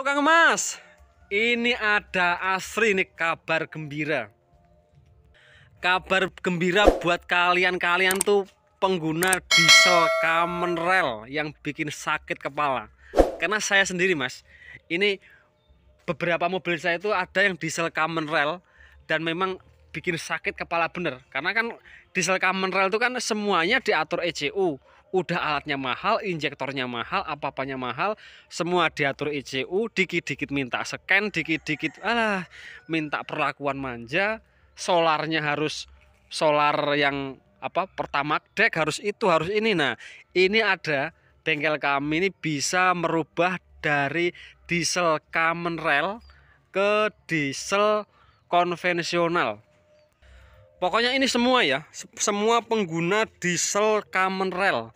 Halo Kang Mas, ini ada asri nih kabar gembira. Kabar gembira buat kalian-kalian tuh pengguna diesel Common Rail yang bikin sakit kepala. Karena saya sendiri Mas, ini beberapa mobil saya itu ada yang diesel Common Rail dan memang bikin sakit kepala bener. Karena kan diesel Common Rail itu kan semuanya diatur ECU udah alatnya mahal, injektornya mahal, apa-apanya mahal, semua diatur ICU, dikit-dikit minta scan, dikit-dikit alah minta perlakuan manja, solarnya harus solar yang apa pertama deck harus itu harus ini nah ini ada bengkel kami ini bisa merubah dari diesel common rail ke diesel konvensional pokoknya ini semua ya semua pengguna diesel common rail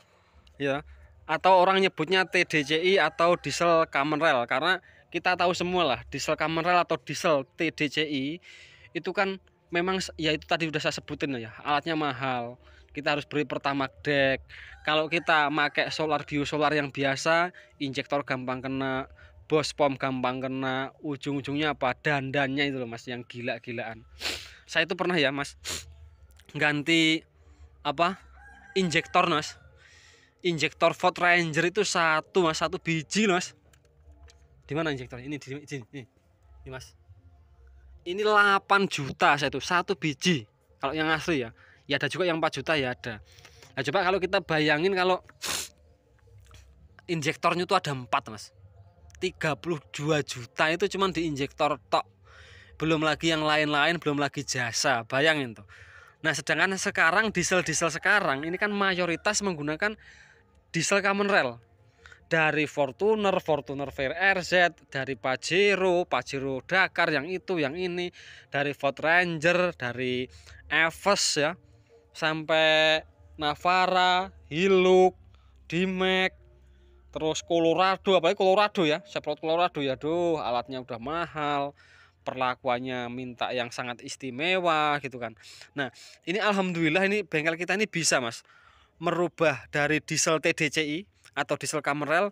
ya atau orang nyebutnya TDCI atau diesel common rail karena kita tahu semua lah diesel common rail atau diesel TDCI itu kan memang ya itu tadi sudah saya sebutin ya alatnya mahal kita harus beri pertama deck kalau kita pakai solar solar yang biasa injektor gampang kena bos pom gampang kena ujung-ujungnya apa dandannya itu loh mas yang gila-gilaan saya itu pernah ya mas ganti apa injektor mas injektor Ford Ranger itu satu mas satu biji mas di mana injektor ini di sini ini, ini mas ini 8 juta saya tuh satu biji kalau yang asli ya ya ada juga yang 4 juta ya ada nah coba kalau kita bayangin kalau injektornya itu ada empat mas 32 juta itu cuman di injektor tok belum lagi yang lain-lain belum lagi jasa bayangin tuh nah sedangkan sekarang diesel-diesel sekarang ini kan mayoritas menggunakan diesel common rail dari Fortuner, Fortuner Fair RZ, dari Pajero, Pajero Dakar yang itu, yang ini, dari Ford Ranger, dari Eves ya, sampai Navara, Hilux, Dimac, terus Colorado, apa ya Colorado ya, Chevrolet Colorado ya, duh alatnya udah mahal, perlakuannya minta yang sangat istimewa gitu kan. Nah ini alhamdulillah ini bengkel kita ini bisa mas, merubah dari diesel TDCI atau diesel Camerel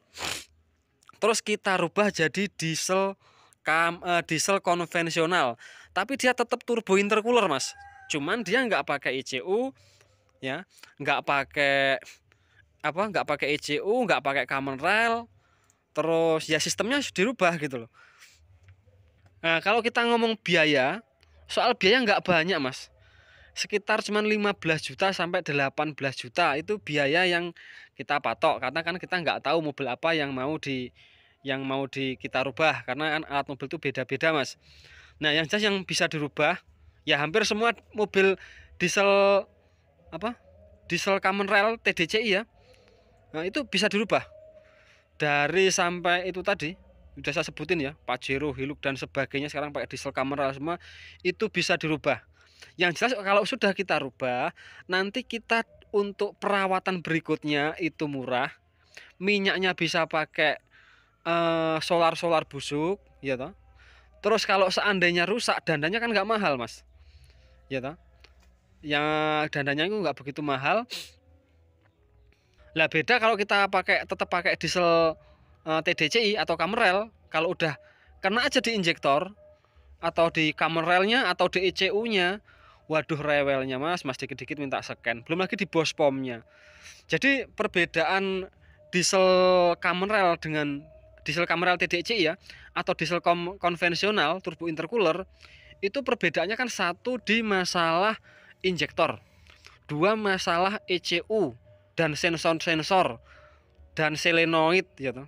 terus kita rubah jadi diesel kam, uh, eh, diesel konvensional tapi dia tetap turbo intercooler mas cuman dia nggak pakai ICU ya nggak pakai apa nggak pakai ECU nggak pakai common rail terus ya sistemnya dirubah gitu loh nah kalau kita ngomong biaya soal biaya nggak banyak mas sekitar cuman 15 juta sampai 18 juta itu biaya yang kita patok karena kan kita nggak tahu mobil apa yang mau di yang mau di kita rubah karena kan alat mobil itu beda-beda mas nah yang jelas yang bisa dirubah ya hampir semua mobil diesel apa diesel common rail TDCI ya nah, itu bisa dirubah dari sampai itu tadi sudah saya sebutin ya Pajero, Hilux dan sebagainya sekarang pakai diesel common rail semua itu bisa dirubah yang jelas kalau sudah kita rubah nanti kita untuk perawatan berikutnya itu murah minyaknya bisa pakai uh, eh, solar solar busuk ya toh terus kalau seandainya rusak dandanya kan nggak mahal mas iya ya toh yang dandanya itu nggak begitu mahal lah beda kalau kita pakai tetap pakai diesel uh, eh, TDCI atau Kamrel kalau udah karena aja di injektor atau di common railnya atau di ECU-nya waduh rewelnya mas mas dikit-dikit minta scan belum lagi di bos pomnya jadi perbedaan diesel common rail dengan diesel common rail TDC ya atau diesel konvensional turbo intercooler itu perbedaannya kan satu di masalah injektor dua masalah ECU dan sensor-sensor dan selenoid gitu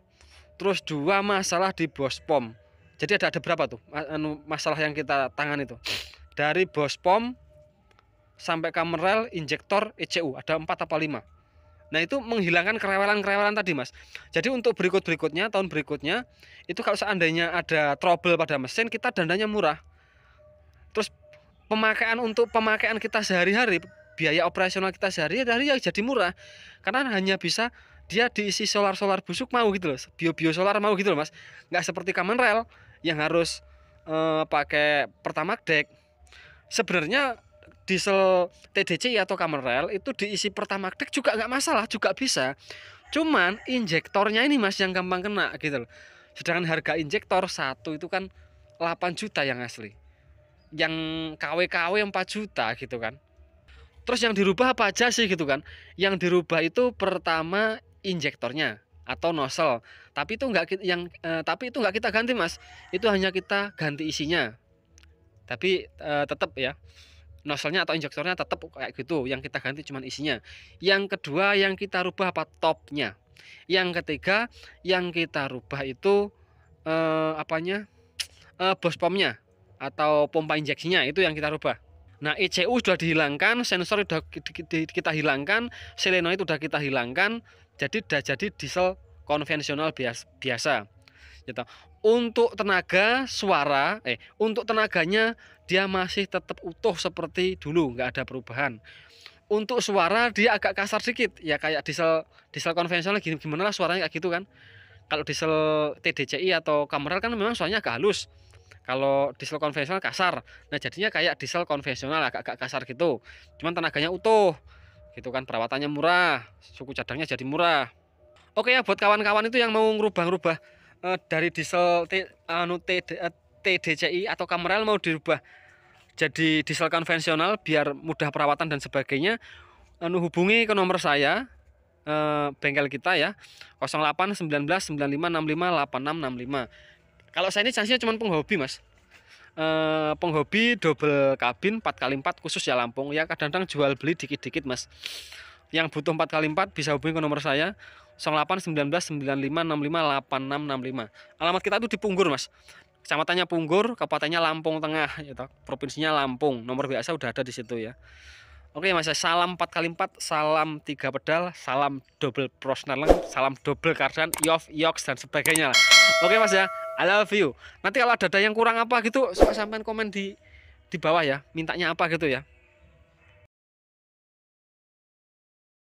terus dua masalah di bos pom jadi ada ada berapa tuh anu, masalah yang kita tangan itu dari bos pom sampai kamerel injektor ECU ada empat apa lima nah itu menghilangkan kerewelan kerewelan tadi mas jadi untuk berikut berikutnya tahun berikutnya itu kalau seandainya ada trouble pada mesin kita dandanya murah terus pemakaian untuk pemakaian kita sehari-hari biaya operasional kita sehari-hari ya jadi murah karena hanya bisa dia diisi solar-solar busuk mau gitu loh bio-bio solar mau gitu loh mas nggak seperti Kamen Rail yang harus eh, pakai pertama deck sebenarnya diesel TDC atau Kamen Rail itu diisi pertama deck juga nggak masalah juga bisa cuman injektornya ini mas yang gampang kena gitu loh sedangkan harga injektor satu itu kan 8 juta yang asli yang KW-KW 4 juta gitu kan terus yang dirubah apa aja sih gitu kan yang dirubah itu pertama injektornya atau nozzle. Tapi itu enggak yang eh, tapi itu enggak kita ganti, Mas. Itu hanya kita ganti isinya. Tapi eh, tetap ya. nozzle atau injektornya tetap kayak gitu, yang kita ganti cuman isinya. Yang kedua yang kita rubah apa topnya. Yang ketiga yang kita rubah itu eh, apanya? Eh, bos pomnya atau pompa injeksinya itu yang kita rubah. Nah, ECU sudah dihilangkan, sensor sudah kita hilangkan, selenoid sudah kita hilangkan, jadi sudah jadi diesel konvensional biasa. biasa. Gitu. Untuk tenaga suara, eh untuk tenaganya dia masih tetap utuh seperti dulu, nggak ada perubahan. Untuk suara dia agak kasar sedikit, ya kayak diesel diesel konvensional gimana lah suaranya kayak gitu kan. Kalau diesel TDCI atau Cameral kan memang suaranya agak halus kalau diesel konvensional kasar. Nah, jadinya kayak diesel konvensional agak-agak kasar gitu. Cuman tenaganya utuh. Gitu kan perawatannya murah, suku cadangnya jadi murah. Oke ya buat kawan-kawan itu yang mau ngerubah-rubah eh, dari diesel T, anu, T, eh, TDCI atau kamerel mau dirubah jadi diesel konvensional biar mudah perawatan dan sebagainya anu hubungi ke nomor saya eh, bengkel kita ya 08 19 95 65 86 65 kalau saya ini sanksinya cuma penghobi, Mas. Eh, penghobi double kabin 4x4 khusus ya Lampung. Ya kadang-kadang jual beli dikit-dikit, Mas. Yang butuh 4x4 bisa hubungi ke nomor saya 081995658665. Alamat kita itu di Punggur, Mas. Kecamatannya Punggur, kabupatennya Lampung Tengah, gitu. Provinsinya Lampung. Nomor biasa udah ada di situ ya. Oke Mas, ya. salam 4 kali 4 salam 3 pedal, salam double prosnaleng, salam double kardan, yof, yoks dan sebagainya lah. Oke Mas ya. I love you. Nanti kalau ada, ada yang kurang apa gitu, sampean komen di di bawah ya, mintanya apa gitu ya.